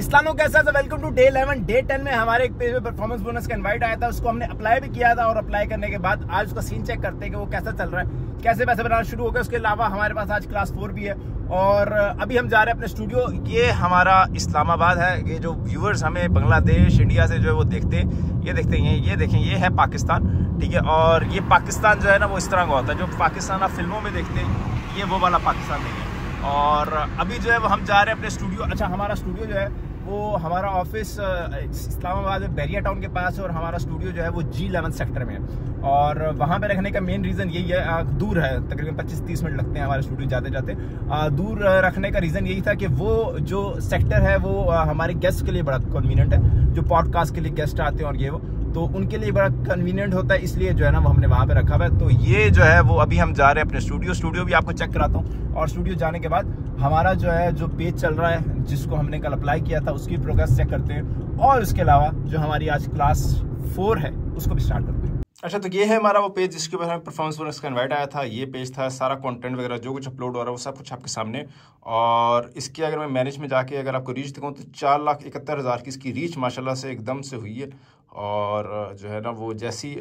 इस्लामो कैसा था welcome to day eleven day ten में हमारे एक पेज पे परफॉर्मेंस बोनस का इनवाइट आया था उसको हमने अप्लाई भी किया था और अप्लाई करने के बाद आज उसका सीन चेक करते हैं कि वो कैसा चल रहा है कैसे पैसे बनाना शुरू हो गया उसके अलावा हमारे पास आज क्लास फोर भी है और अभी हम जा रहे हैं अपने स्टूडियो ये हमारा इस्लामाबाद है ये जो व्यूअर्स हमें बांग्लादेश इंडिया से जो है वो देखते ये देखते हैं ये देखें ये है पाकिस्तान ठीक है और ये पाकिस्तान जो है ना वो इस तरह का होता है जो पाकिस्तान आप फिल्मों में देखते हैं ये वो वाला पाकिस्तान नहीं है और अभी जो है वो हम जा रहे हैं अपने स्टूडियो अच्छा हमारा स्टूडियो जो है वो हमारा ऑफिस इस्लामाबाद में बैरिया टाउन के पास है और हमारा स्टूडियो जो है वो जी इलेवन सेक्टर में है और वहाँ पे रखने का मेन रीज़न यही है दूर है तकरीबन 25-30 मिनट लगते हैं हमारे स्टूडियो जाते जाते दूर रखने का रीज़न यही था कि वो जो सेक्टर है वो हमारे गेस्ट के लिए बड़ा कन्वीनियंट है जो पॉडकास्ट के लिए गेस्ट आते हैं और ये वो तो उनके लिए बड़ा कन्वीनियंट होता है इसलिए जो है ना वो हमने वहाँ पर रखा हुआ है तो ये जो है वो अभी हम जा रहे हैं अपने स्टूडियो स्टूडियो भी आपको चेक कराता हूँ और स्टूडियो जाने के बाद हमारा जो है जो पेज चल रहा है जिसको हमने कल अप्लाई किया था उसकी प्रोग्रेस चेक करते हैं और इसके अलावा जो हमारी आज क्लास फोर है उसको भी स्टार्ट करते हैं अच्छा तो ये है हमारा वो पेज जिसके ऊपर हमें परफॉर्मेंस बोनस का इन्वाइट आया था ये पेज था सारा कंटेंट वगैरह जो कुछ अपलोड हो रहा है वो सब कुछ आपके सामने और इसके अगर मैं मैनेज में जाके अगर आपको रीच दिखाऊँ तो चार लाख इकहत्तर हज़ार की इसकी रीच माशाल्लाह से एकदम से हुई है और जो है ना वो जैसी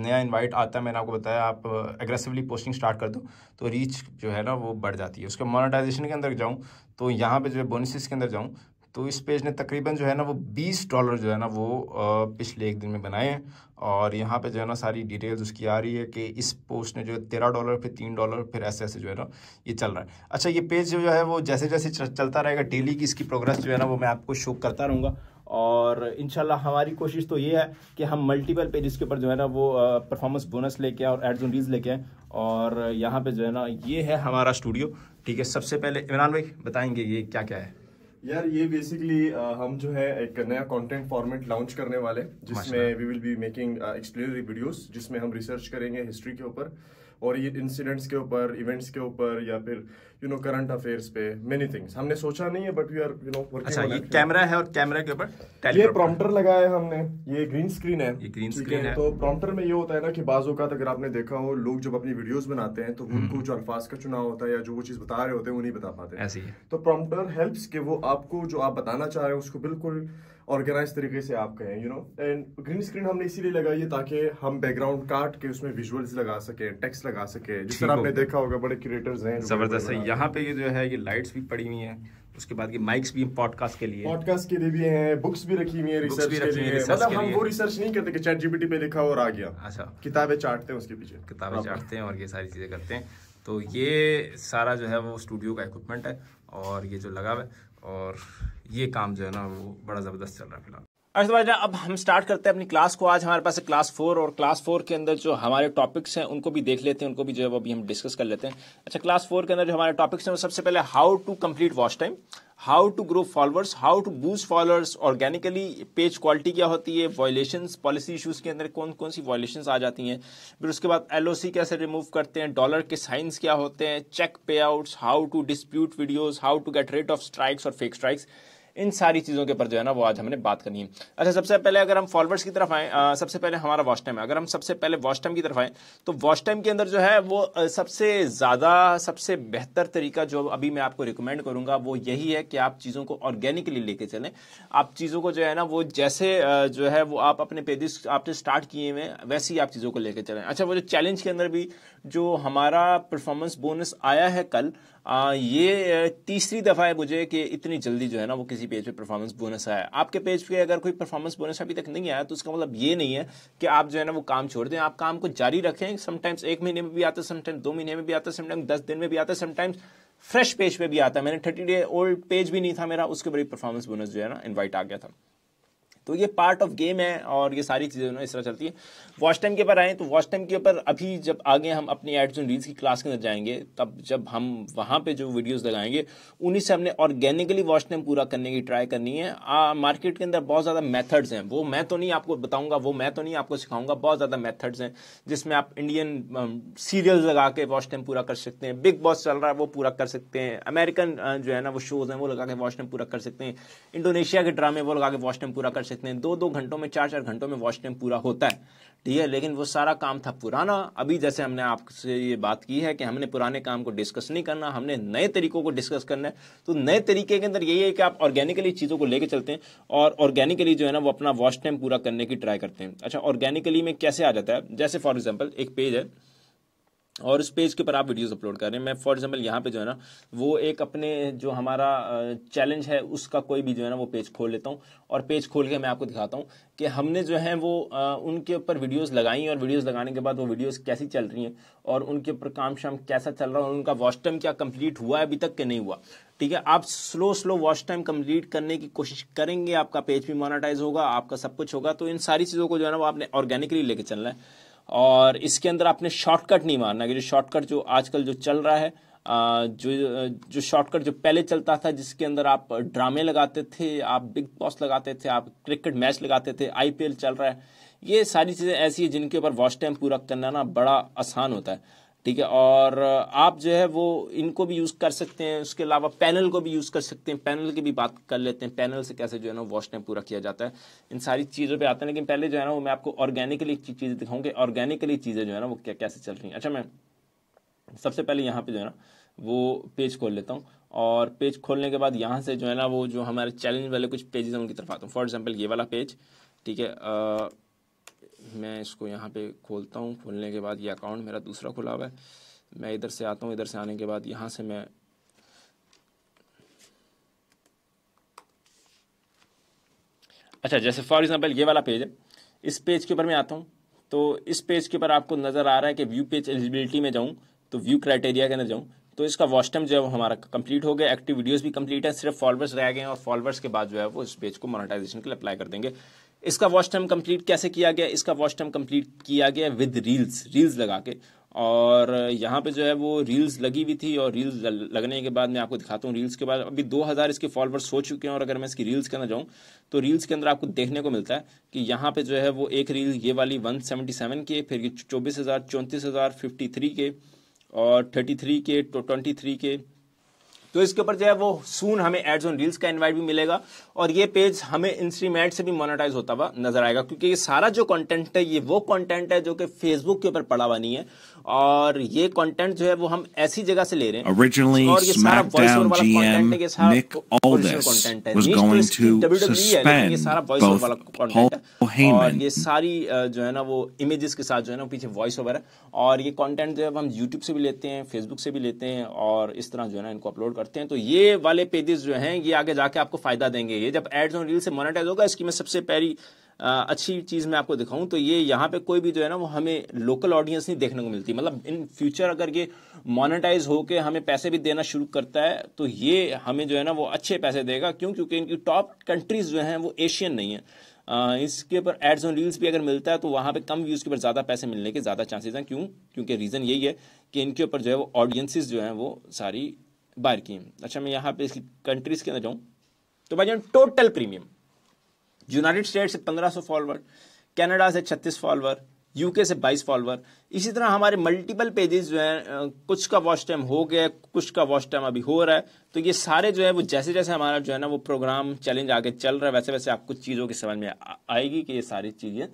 नया इन्वाइट आता है मैंने आपको बताया आप एग्रेसिवली पोस्टिंग स्टार्ट कर दो तो रीच जो है ना वो बढ़ जाती है उसके मोनेटाइजेशन के अंदर जाऊँ तो यहाँ पर जो है बोनसेस के अंदर जाऊँ तो इस पेज ने तकरीबन जो है ना वो 20 डॉलर जो है ना वो पिछले एक दिन में बनाए हैं और यहाँ पे जो है ना सारी डिटेल्स उसकी आ रही है कि इस पोस्ट ने जो है तेरह डॉलर फिर तीन डॉलर फिर ऐसे ऐसे जो है ना ये चल रहा है अच्छा ये पेज जो है वो जैसे जैसे चलता रहेगा डेली की इसकी प्रोग्रेस जो है ना वो मैं आपको शो करता रहूँगा और इन हमारी कोशिश तो ये है कि हम मल्टीपल पेजेस के ऊपर जो है ना वो परफॉर्मेंस बोनस लेके और एड्स ऑन रीज लेके आए और यहाँ पे जो है ना ये है हमारा स्टूडियो ठीक है सबसे पहले इमरान भाई बताएंगे ये क्या क्या है यार ये बेसिकली uh, हम जो है एक नया कंटेंट फॉर्मेट लॉन्च करने वाले जिसमें we will be making explanatory videos जिसमें हम रिसर्च करेंगे हिस्ट्री के ऊपर और ये इंसिडेंट्स के ऊपर इवेंट्स के ऊपर या फिर यू नो करंट अफेयर्स पे मेनी थिंग्स हमने सोचा नहीं है but we are you know अच्छा ये कैमरा है और कैमरा के ऊपर ये प्रॉम्प्टर लगाया है हमने ये ग्रीन स्क्रीन है ये ग्रीन स्क्रीन है तो प्रॉम्प्टर में ये होता है ना कि बाजू का अगर आपने देखा हो लोग जब अपनी वीडियोज बनाते हैं तो हम्म। उनको जो अल्फाज का चुनाव होता है या जो वो चीज बता रहे होते हैं वो नहीं बता पाते तो प्रॉम्प्टर हेल्प्स के वो आप आपको जो आप बताना चाह रहे हो उसको बिल्कुल ऑर्गेनाइज तरीके से आप कहें you know and green screen हमने इसीलिए लगाई है ताकि हम बैकग्राउंड काट के उसमें विजुअल्स लगा सके टेक्स्ट लगा सके जिस तरह आपने देखा होगा बड़े क्रिएटर्स हैं जबरदस्त है यहाँ पे ये जो है ये लाइट्स भी पड़ी हुई हैं उसके बाद ये माइक्स भी पॉडकास्ट के लिए पॉडकास्ट के लिए भी हैं बुक्स भी रखी हुई है रिसर्च भी रखी हुई है मतलब हम वो रिसर्च नहीं करते कि चैट जीपीटी पे लिखा और आ गया अच्छा किताबें चाटते हैं उसके पीछे किताबें चाटते हैं और ये सारी चीजें करते हैं तो ये सारा जो है वो स्टूडियो का इक्विपमेंट है और ये जो लगा हुआ है और ये काम जो है ना वो बड़ा ज़बरदस्त चल रहा है फिलहाल अर्थ भाई अब हम स्टार्ट करते हैं अपनी क्लास को आज हमारे पास है क्लास फोर और क्लास फोर के अंदर जो हमारे टॉपिक्स हैं उनको भी देख लेते हैं उनको भी जो है वो अभी हम डिस्कस कर लेते हैं अच्छा क्लास फोर के अंदर जो हमारे टॉपिक्स हैं वो सबसे पहले how to complete watch time how to grow followers how to boost followers organically page quality क्या होती है वॉयलेशन पॉलिसी इशूज के अंदर कौन कौन सी वॉयलेशन आ जाती हैं फिर उसके बाद एल कैसे रिमूव करते हैं डॉलर के साइंस क्या होते हैं check payouts how to dispute videos how to get rid of strikes और फेक स्ट्राइक्स इन सारी चीज़ों के ऊपर जो है ना वो आज हमने बात करनी है अच्छा सबसे पहले अगर हम फॉरवर्ड्स की तरफ आए सबसे पहले हमारा वॉच टाइम अगर हम सबसे पहले वॉच टाइम की तरफ आए तो वॉच टाइम के अंदर जो है वो सबसे ज़्यादा सबसे बेहतर तरीका जो अभी मैं आपको रिकमेंड करूंगा वो यही है कि आप चीज़ों को ऑर्गेनिकली लेके चलें आप चीज़ों को जो है ना वो जैसे जो है वो आप अपने पेजेस आपने स्टार्ट किए हुए वैसे ही आप चीज़ों को लेकर चलें अच्छा वो जो चैलेंज के अंदर भी जो हमारा परफॉर्मेंस बोनस आया है कल आ, ये तीसरी दफ़ा है मुझे कि इतनी जल्दी जो है ना वो किसी पेज पे परफॉर्मेंस बोनस आया आपके पेज पे अगर कोई परफॉर्मेंस बोनस अभी तक नहीं आया तो उसका मतलब ये नहीं है कि आप जो है ना वो काम छोड़ दें आप काम को जारी रखें समटाइम्स एक महीने में भी आता है समटाइम्स दो महीने में भी आता है समटाइम्स दस दिन में भी आता है समटाइम्स फ्रेश पेज पे भी आता है मैंने थर्टी डे ओल्ड पेज भी नहीं था मेरा उसके बड़ी परफॉर्मेंस बोनस जो है ना इन्वाइट आ गया था तो ये पार्ट ऑफ गेम है और ये सारी चीज़ें ना इस तरह चलती है वॉच टाइम के ऊपर आएँ तो वॉच टाइम के ऊपर अभी जब आगे हम अपनी एड्स एंड रील्स की क्लास के अंदर जाएंगे तब जब हम वहाँ पे जो वीडियोस लगाएंगे उन्हीं से हमने ऑर्गेनिकली वॉच टाइम पूरा करने की ट्राई करनी है आ, मार्केट के अंदर बहुत ज़्यादा मैथड्स हैं वो मैं तो नहीं आपको बताऊँगा वो मैं तो नहीं आपको सिखाऊंगा बहुत ज़्यादा मैथड्स हैं जिसमें आप इंडियन सीरियल्स um, लगा के वॉच टाइम पूरा कर सकते हैं बिग बॉस चल रहा है वो पूरा कर सकते हैं अमेरिकन uh, जो है ना वो शोज़ हैं वो लगा के वॉच टाइम पूरा कर सकते हैं इंडोनेशिया के ड्रामे वो लगा के वॉच टाइम पूरा कर सकते हैं सकते हैं दो दो घंटों में चार चार घंटों में वॉश टाइम पूरा होता है ठीक है लेकिन वो सारा काम था पुराना अभी जैसे हमने आपसे ये बात की है कि हमने पुराने काम को डिस्कस नहीं करना हमने नए तरीकों को डिस्कस करना है तो नए तरीके के अंदर यही है कि आप ऑर्गेनिकली चीज़ों को लेकर चलते हैं और ऑर्गेनिकली जो है ना वो अपना वॉश टाइम पूरा करने की ट्राई करते हैं अच्छा ऑर्गेनिकली में कैसे आ जाता है जैसे फॉर एग्जाम्पल एक पेज है और उस पेज के ऊपर आप वीडियोस अपलोड कर रहे हैं मैं फॉर एग्जांपल यहाँ पे जो है ना वो एक अपने जो हमारा चैलेंज है उसका कोई भी जो है ना वो पेज खोल लेता हूँ और पेज खोल के मैं आपको दिखाता हूँ कि हमने जो है वो उनके ऊपर वीडियोस लगाई और वीडियोस लगाने के बाद वो वीडियोस कैसी चल रही हैं और उनके ऊपर काम शाम कैसा चल रहा है और उनका वॉच टाइम क्या कंप्लीट हुआ है अभी तक के नहीं हुआ ठीक है आप slow slow watch time complete करने की कोशिश करेंगे आपका पेज भी मोनाटाइज होगा आपका सब कुछ होगा तो इन सारी चीज़ों को जो है ना वो आपने ऑर्गेनिकली लेके चलना है और इसके अंदर आपने शॉर्टकट नहीं मारना कि जो शॉर्टकट जो आजकल जो चल रहा है जो जो शॉर्टकट जो पहले चलता था जिसके अंदर आप ड्रामे लगाते थे आप बिग बॉस लगाते थे आप क्रिकेट मैच लगाते थे आईपीएल चल रहा है ये सारी चीज़ें ऐसी हैं जिनके ऊपर वॉच टाइम पूरा करना ना बड़ा आसान होता है ठीक है और आप जो है वो इनको भी यूज़ कर सकते हैं उसके अलावा पैनल को भी यूज़ कर सकते हैं पैनल की भी बात कर लेते हैं पैनल से कैसे जो है ना वॉश टाइम पूरा किया जाता है इन सारी चीज़ों पे आते हैं लेकिन पहले जो है ना वो मैं आपको ऑर्गेनिकली चीज़ें दिखाऊंगी ऑर्गेनिकली चीज़ें जो है ना वो क्या कैसे चल रही हैं अच्छा मैं सबसे पहले यहाँ पर जो है ना वो पेज खोल लेता हूँ और पेज खोलने के बाद यहाँ से जो है ना वो जो हमारे चैलेंज वाले कुछ पेजेस हैं उनकी तरफ आता हूँ फॉर एग्जाम्पल ये वाला पेज ठीक है मैं इसको यहाँ पे खोलता हूँ खोलने के बाद ये अकाउंट मेरा दूसरा खुला हुआ है मैं इधर से आता हूँ इधर से आने के बाद यहाँ से मैं अच्छा जैसे फॉर एग्ज़ाम्पल ये वाला पेज है इस पेज के ऊपर मैं आता हूँ तो इस पेज के ऊपर आपको नज़र आ रहा है कि व्यू पेज एलिजिबिलिटी में जाऊँ तो व्यू क्राइटेरिया के अंदर जाऊँ तो इसका वॉच टाइम जो है हमारा कंप्लीट हो गया एक्टिव वीडियोस भी कंप्लीट है सिर्फ फॉलोअर्स रह गए हैं और फॉलोअर्स के बाद जो है वो इस पेज को मोनेटाइजेशन के लिए अप्लाई कर देंगे इसका वॉच टाइम कंप्लीट कैसे किया गया इसका वॉच टाइम कंप्लीट किया गया विद रील्स रील्स लगा के और यहाँ पे जो है वो रील्स लगी हुई थी और रील्स लगने के बाद मैं आपको दिखाता हूँ रील्स के बाद अभी 2000 इसके फॉलोअर्स हो चुके हैं और अगर मैं इसकी रील्स के अंदर जाऊँ तो रील्स के अंदर आपको देखने को मिलता है कि यहाँ पे जो है वो एक रील ये वाली 177 के फिर चौबीस हज़ार चौंतीस के और थर्टी के ट्वेंटी के तो इसके ऊपर जो है वो सून हमें एड्स ऑन रील्स का इन्वाइट भी मिलेगा और ये पेज हमें इंस्ट्रीमेंट से भी मोनोटाइज होता हुआ नजर आएगा क्योंकि ये सारा जो कंटेंट है ये वो कंटेंट है जो कि फेसबुक के ऊपर पड़ा हुआ नहीं है और ये कंटेंट जो है वो हम ऐसी जगह से ले रहे हैं और ये ये सारा वॉइस वाला है और ये सारी जो है ना वो इमेजेस के साथ जो है ना पीछे वॉइस ओवर है और ये कंटेंट जो है हम यूट्यूब से भी लेते हैं फेसबुक से भी लेते हैं और इस तरह जो है ना इनको अपलोड कर करते हैं तो ये वाले पेजेस जो हैं ये आगे जाके आपको फायदा देंगे ये जब एड्स और रील से मोनेटाइज होगा इसकी मैं सबसे पहली अच्छी चीज़ मैं आपको दिखाऊं तो ये यहाँ पे कोई भी जो है ना वो हमें लोकल ऑडियंस नहीं देखने को मिलती मतलब इन फ्यूचर अगर ये मोनेटाइज होकर हमें पैसे भी देना शुरू करता है तो ये हमें जो है ना वो अच्छे पैसे देगा क्यों क्योंकि इनकी टॉप कंट्रीज जो है वो एशियन नहीं है इसके ऊपर एड्स और रील्स भी अगर मिलता है तो वहाँ पे कम व्यूज़ के ऊपर ज़्यादा पैसे मिलने के ज़्यादा चांसेस हैं क्यों क्योंकि रीज़न यही है कि इनके ऊपर जो है वो ऑडियंसिस जो हैं वो सारी बार की अच्छा मैं यहाँ पे इसकी कंट्रीज के अंदर जाऊँ तो भाई जान टोटल प्रीमियम यूनाइटेड स्टेट से 1500 फॉलोअर कनाडा से 36 फॉलोअर यूके से 22 फॉलोअर इसी तरह हमारे मल्टीपल पेजेस जो है कुछ का वॉच टाइम हो गया कुछ का वॉच टाइम अभी हो रहा है तो ये सारे जो है वो जैसे जैसे हमारा जो है ना वो प्रोग्राम चैलेंज आगे चल रहा है वैसे वैसे आपको चीज़ों की समझ में आएगी कि ये सारी चीज़ें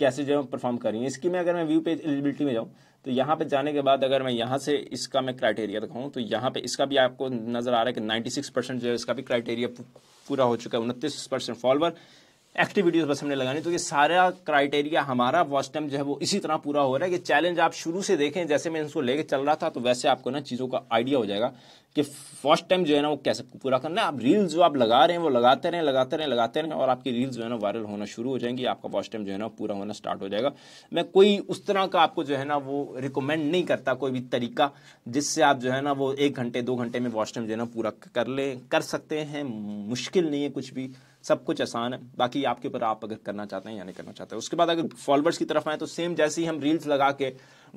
कैसे जो है परफॉर्म करेंगे इसकी मैं अगर मैं व्यू पेज एलिजिबिलिटी में जाऊँ तो यहाँ पे जाने के बाद अगर मैं यहाँ से इसका मैं क्राइटेरिया दिखाऊँ तो यहाँ पे इसका भी आपको नज़र आ रहा है कि 96 परसेंट जो है इसका भी क्राइटेरिया पूरा हो चुका है उनतीस परसेंट फॉलोअर एक्टिव वीडियोस बस हमने लगानी तो ये सारा क्राइटेरिया हमारा वॉच टाइम जो है वो इसी तरह पूरा हो रहा है कि चैलेंज आप शुरू से देखें जैसे मैं इसको लेके चल रहा था तो वैसे आपको ना चीज़ों का आइडिया हो जाएगा कि वॉच टाइम जो है ना वो कैसे पूरा करना है आप रील्स जो आप लगा रहे हैं वो लगाते रहें लगाते रहें लगाते रहें और आपकी रील्स जो है ना वायरल होना शुरू हो जाएंगी आपका वॉच टाइम जो है ना पूरा होना स्टार्ट हो जाएगा मैं कोई उस तरह का आपको जो है ना वो रिकमेंड नहीं करता कोई भी तरीका जिससे आप जो है ना वो एक घंटे दो घंटे में वॉच टाइम जो है ना पूरा कर लें कर सकते हैं मुश्किल नहीं है कुछ भी सब कुछ आसान है बाकी आपके ऊपर आप अगर करना चाहते हैं या नहीं करना चाहते हैं उसके बाद अगर फॉलोअर्स की तरफ आए तो सेम जैसे ही हम रील्स लगा के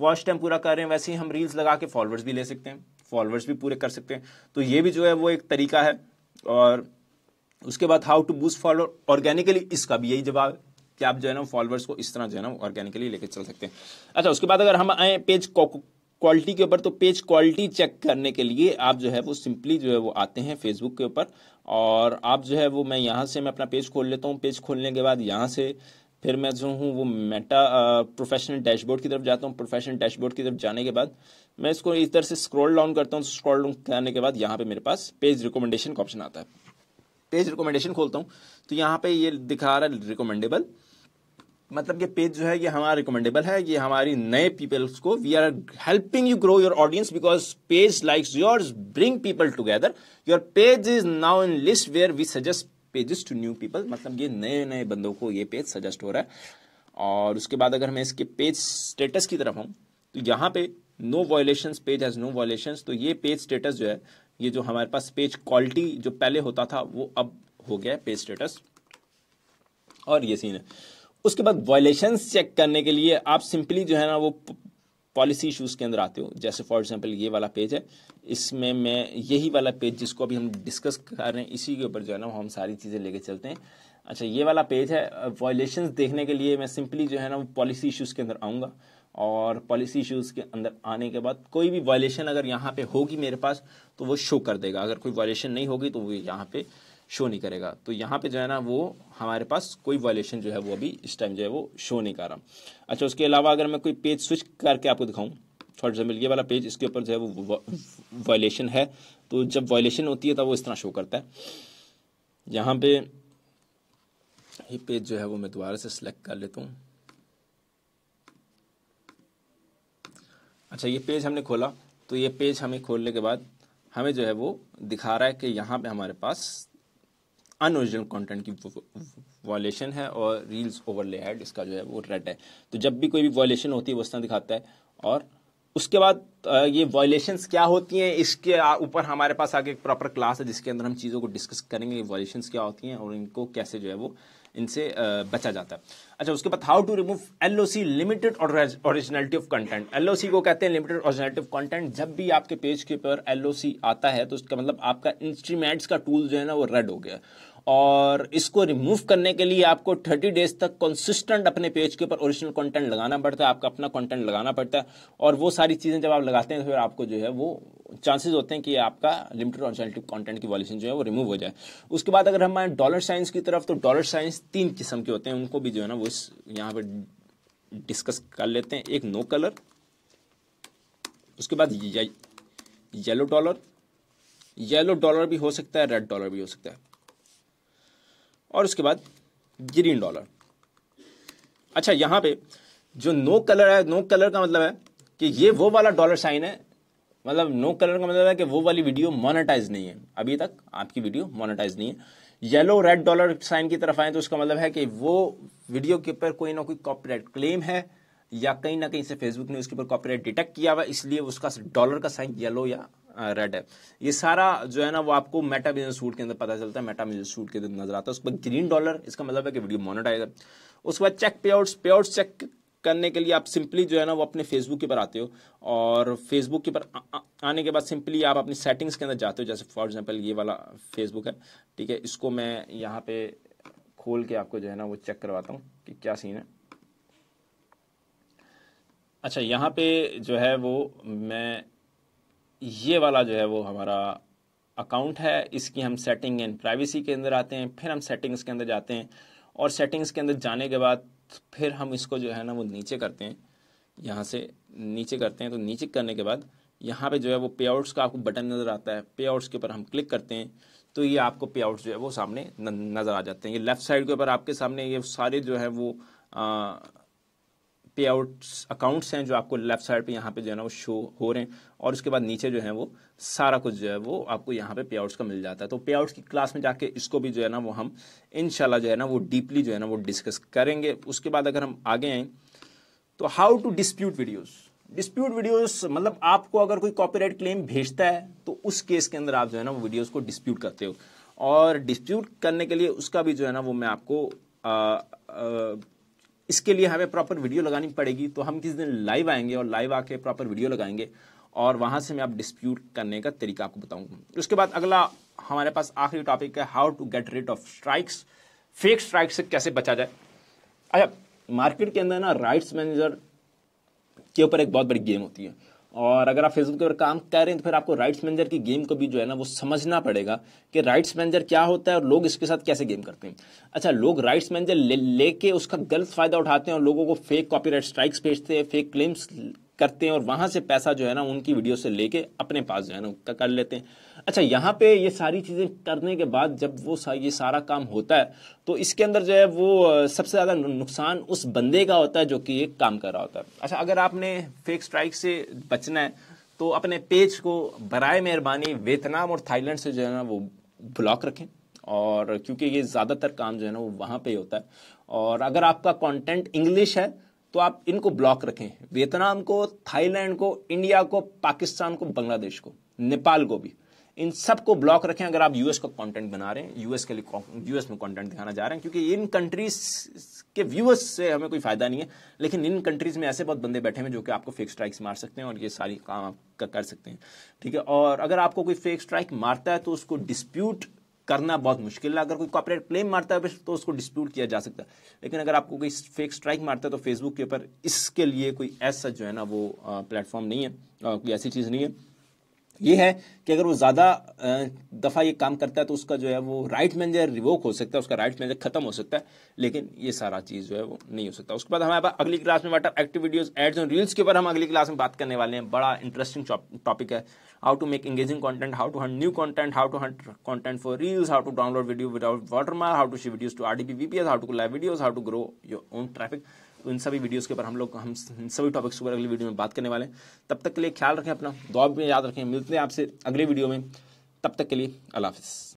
वॉच टाइम पूरा कर रहे हैं वैसे ही हम रील्स लगा के फॉलोअर्स भी ले सकते हैं फॉलोअर्स भी पूरे कर सकते हैं तो ये भी जो है वो एक तरीका है और उसके बाद how to boost follower organically इसका भी यही जवाब कि आप जो है ना फॉलोअर्स को इस तरह जो है ना ऑर्गेनिकली लेके चल सकते हैं अच्छा उसके बाद अगर हम आए पेज क्वालिटी के ऊपर तो पेज क्वालिटी चेक करने के लिए आप जो है वो सिंपली जो है वो आते हैं फेसबुक के ऊपर और आप जो है वो मैं यहाँ से मैं अपना पेज खोल लेता हूँ पेज खोलने के बाद यहाँ से फिर मैं जो हूँ वो मेटा प्रोफेशनल डैशबोर्ड की तरफ जाता हूँ प्रोफेशनल डैशबोर्ड की तरफ जाने के बाद मैं इसको इस तरह से स्क्रॉल डाउन करता हूँ स्क्रॉल डाउन करने के बाद यहाँ पे मेरे पास पेज रिकमेंडेशन का ऑप्शन आता है पेज रिकमेंडेशन खोलता हूँ तो यहाँ पे ये दिखा रहा है रिकमेंडेबल मतलब ये पेज जो है ये हमारा रिकमेंडेबल है ये हमारी नए पीपल्स को we are helping you grow your audience because page likes your bring people together your page is now in list where we suggest pages to new people मतलब ये नए नए बंदों को ये पेज सजेस्ट हो रहा है और उसके बाद अगर मैं इसके पेज स्टेटस की तरफ हूँ तो यहाँ पे no violation page has no violation तो ये पेज स्टेटस जो है ये जो हमारे पास पेज क्वालिटी जो पहले होता था वो अब हो गया पेज स्टेटस और ये सीन है उसके बाद वायलेशन चेक करने के लिए आप सिंपली जो है ना वो पॉलिसी इशूज़ के अंदर आते हो जैसे फॉर एग्ज़ाम्पल ये वाला पेज है इसमें मैं यही वाला पेज जिसको अभी हम डिस्कस कर रहे हैं इसी के ऊपर जो है ना हम सारी चीज़ें लेके चलते हैं अच्छा ये वाला पेज है वायलेशन देखने के लिए मैं सिंपली जो है ना वो पॉलिसी इशूज़ के अंदर आऊँगा और पॉलिसी इशूज़ के अंदर आने के बाद कोई भी वायलेशन अगर यहाँ पे होगी मेरे पास तो वो शो कर देगा अगर कोई वायलेशन नहीं होगी तो वो यहाँ पे शो नहीं करेगा तो यहाँ पे जो है ना वो हमारे पास कोई वॉलेशन जो है वो अभी इस टाइम जो है वो शो नहीं कर रहा अच्छा उसके अलावा अगर मैं कोई पेज स्विच करके आपको दिखाऊँ फॉर एग्जाम्पल ये वाला पेज इसके ऊपर जो है वो वायलेशन है तो जब वायलेशन होती है तब वो इस तरह शो करता है यहाँ पे ये पेज जो है वो मैं दोबारा से सिलेक्ट कर लेता हूँ अच्छा ये पेज हमने खोला तो ये पेज हमें खोलने के बाद हमें जो है वो दिखा रहा है कि यहाँ पे हमारे पास अनओरिजिनल कंटेंट की वॉलेशन है और रील्स ओवरले हेड इसका जो है वो रेड है तो जब भी कोई भी वॉलेशन होती है वो इस दिखाता है और उसके बाद ये वॉयलेशंस क्या होती हैं इसके ऊपर हमारे पास आगे एक प्रॉपर क्लास है जिसके अंदर हम चीज़ों को डिस्कस करेंगे वॉयलेशंस क्या होती हैं और इनको कैसे जो है वो इनसे बचा जाता है अच्छा उसके बाद how to remove L O C limited originality of content L O C को कहते हैं लिमिटेड ओरिजिनलिटी ऑफ कंटेंट जब भी आपके पेज के ऊपर एल ओ सी आता है तो उसका मतलब आपका इंस्ट्रीमेंट्स का टूल जो है ना वो रेड हो गया और इसको रिमूव करने के लिए आपको 30 डेज तक कंसिस्टेंट अपने पेज के ऊपर ओरिजिनल कंटेंट लगाना पड़ता है आपका अपना कंटेंट लगाना पड़ता है और वो सारी चीज़ें जब आप लगाते हैं तो फिर आपको जो है वो चांसेस होते हैं कि आपका लिमिटेड ऑल्टरनेटिव कंटेंट की वॉल्यूशन जो है वो रिमूव हो जाए उसके बाद अगर हम आए डॉलर साइंस की तरफ तो डॉलर साइंस तीन किस्म के होते हैं उनको भी जो है ना वो इस यहाँ पर डिस्कस कर लेते हैं एक नो कलर उसके बाद येलो डॉलर येलो डॉलर भी हो सकता है रेड डॉलर भी हो सकता है और उसके बाद ग्रीन डॉलर अच्छा यहाँ पे जो नो कलर है नो कलर का मतलब है कि ये वो वाला डॉलर साइन है मतलब नो कलर का मतलब है कि वो वाली वीडियो मोनेटाइज नहीं है अभी तक आपकी वीडियो मोनेटाइज नहीं है येलो रेड डॉलर साइन की तरफ आए तो उसका मतलब है कि वो वीडियो के ऊपर कोई ना कोई कॉपीराइट क्लेम है या कहीं ना कहीं से फेसबुक ने उसके ऊपर कॉपीराइट डिटेक्ट किया हुआ इसलिए उसका डॉलर का साइन येलो या रेड है ये सारा जो है ना वो आपको मेटा बिजनेस सूट के अंदर पता चलता है मेटा बिजनेस सूट के अंदर नजर आता है उसके बाद ग्रीन डॉलर इसका मतलब है कि वीडियो मोनिटाइज है उसके बाद चेक पे आउट्स पे आउट्स चेक करने के लिए आप सिंपली जो है ना वो अपने फेसबुक के ऊपर आते हो और फेसबुक के ऊपर आने के बाद सिंपली आप अपनी सेटिंग्स के अंदर जाते हो जैसे फॉर एग्जाम्पल ये वाला फेसबुक है ठीक है इसको मैं यहाँ पे खोल के आपको जो है ना वो चेक करवाता हूँ कि क्या सीन है अच्छा यहाँ पे जो है वो मैं ये वाला जो है वो हमारा अकाउंट है इसकी हम सेटिंग एंड प्राइवेसी के अंदर आते हैं फिर हम सेटिंग्स के अंदर जाते हैं और सेटिंग्स के अंदर जाने के बाद फिर हम इसको जो है ना वो नीचे करते हैं यहाँ से नीचे करते हैं तो नीचे करने के बाद यहाँ पे जो है वो पे आउट्स का आपको बटन नज़र आता है पे आउट्स के ऊपर हम क्लिक करते हैं तो ये आपको पे आउट्स जो है वो सामने नज़र आ जाते हैं ये लेफ़्ट साइड के ऊपर आपके सामने ये सारे जो है वो आ, पे आउट्स अकाउंट्स हैं जो आपको लेफ्ट साइड पे यहाँ पे जो है ना वो शो हो रहे हैं और उसके बाद नीचे जो है वो सारा कुछ जो है वो आपको यहाँ पे पे आउट्स का मिल जाता है तो पे आउट्स की क्लास में जाके इसको भी जो है ना वो हम इनशाला जो है ना वो डीपली जो है ना वो डिस्कस करेंगे उसके बाद अगर हम आगे आए तो how to dispute videos dispute videos मतलब आपको अगर कोई कॉपीराइट क्लेम भेजता है तो उस केस के अंदर आप जो है ना वो वीडियोस को डिस्प्यूट करते हो और डिस्प्यूट करने के लिए उसका भी जो है ना वो मैं आपको इसके लिए हमें प्रॉपर वीडियो लगानी पड़ेगी तो हम किस दिन लाइव आएंगे और लाइव आके प्रॉपर वीडियो लगाएंगे और वहां से मैं आप डिस्प्यूट करने का तरीका आपको बताऊंगा उसके बाद अगला हमारे पास आखिरी टॉपिक है how to get rid of strikes fake strike से कैसे बचा जाए अच्छा मार्केट के अंदर ना राइट्स मैनेजर के ऊपर एक बहुत बड़ी गेम होती है और अगर आप फेसबुक पर काम कर रहे हैं तो फिर आपको राइट्स मैनेजर की गेम को भी जो है ना वो समझना पड़ेगा कि राइट्स मैनेजर क्या होता है और लोग इसके साथ कैसे गेम करते हैं अच्छा लोग राइट्स मैनेजर लेके ले उसका गलत फायदा उठाते हैं और लोगों को फेक कॉपीराइट स्ट्राइक्स भेजते हैं फेक क्लेम्स करते हैं और वहाँ से पैसा जो है ना उनकी वीडियो से लेके अपने पास जो है ना कर लेते हैं अच्छा यहाँ पे ये सारी चीज़ें करने के बाद जब वो सा, ये सारा काम होता है तो इसके अंदर जो है वो सबसे ज़्यादा नुकसान उस बंदे का होता है जो कि ये काम कर रहा होता है अच्छा अगर आपने फेक स्ट्राइक से बचना है तो अपने पेज को बरए मेहरबानी वियतनाम और थाईलैंड से जो है ना वो ब्लॉक रखें और क्योंकि ये ज़्यादातर काम जो है ना वो वहाँ पे होता है और अगर आपका कंटेंट इंग्लिश है तो आप इनको ब्लॉक रखें वियतनाम को थाईलैंड को इंडिया को पाकिस्तान को बांग्लादेश को नेपाल को भी इन सबको ब्लॉक रखें अगर आप यूएस का कंटेंट बना रहे हैं यूएस के लिए यूएस में कंटेंट दिखाना जा रहे हैं क्योंकि इन कंट्रीज के व्यूअर्स से हमें कोई फायदा नहीं है लेकिन इन कंट्रीज में ऐसे बहुत बंदे बैठे हैं जो कि आपको फेक स्ट्राइक्स मार सकते हैं और ये सारी काम आप कर सकते हैं ठीक है और अगर आपको कोई फेक स्ट्राइक मारता है तो उसको डिस्प्यूट करना बहुत मुश्किल है अगर कोई कॉपरेट क्लेम मारता है तो उसको डिस्प्यूट किया जा सकता है लेकिन अगर आपको कोई फेक स्ट्राइक मारता है तो फेसबुक के ऊपर इसके लिए कोई ऐसा जो है ना वो प्लेटफॉर्म नहीं है कोई ऐसी चीज़ नहीं है ये है कि अगर वो ज़्यादा दफ़ा ये काम करता है तो उसका जो है वो राइट मैनेजर रिवोक हो सकता है उसका राइट मैनेजर खत्म हो सकता है लेकिन ये सारा चीज़ जो है वो नहीं हो सकता उसके बाद हमारे पास अगली क्लास में वाटर एक्टिव वीडियोस एड्स और रील्स के ऊपर हम अगली क्लास में बात करने वाले हैं बड़ा इंटरेस्टिंग टॉपिक है how to make engaging content how to hunt new content how to hunt content for reels how to download video without watermark how to ship videos to rdp vps how to collab videos how to grow your own traffic तो इन सभी videos के ऊपर हम लोग हम इन सभी topics के ऊपर अगली वीडियो में बात करने वाले हैं तब तक के लिए ख्याल रखें अपना दौड़ में याद रखें मिलते हैं आपसे अगले वीडियो में तब तक के लिए अल्लाह हाफिज़